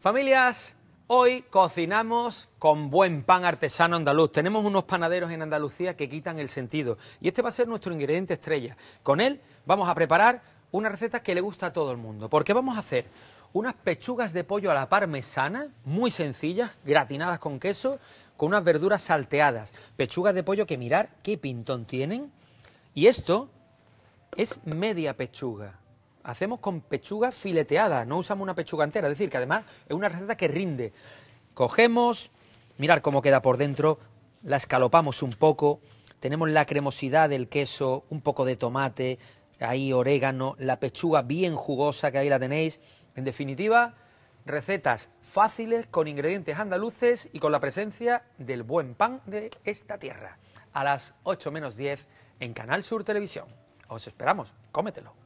Familias, hoy cocinamos con buen pan artesano andaluz. Tenemos unos panaderos en Andalucía que quitan el sentido y este va a ser nuestro ingrediente estrella. Con él vamos a preparar una receta que le gusta a todo el mundo, porque vamos a hacer unas pechugas de pollo a la parmesana, muy sencillas, gratinadas con queso, con unas verduras salteadas. Pechugas de pollo que mirar qué pintón tienen. Y esto es media pechuga hacemos con pechuga fileteada, no usamos una pechuga entera, es decir, que además es una receta que rinde. Cogemos, mirar cómo queda por dentro, la escalopamos un poco, tenemos la cremosidad del queso, un poco de tomate, ahí orégano, la pechuga bien jugosa que ahí la tenéis. En definitiva, recetas fáciles con ingredientes andaluces y con la presencia del buen pan de esta tierra. A las 8 menos 10 en Canal Sur Televisión. Os esperamos, cómetelo.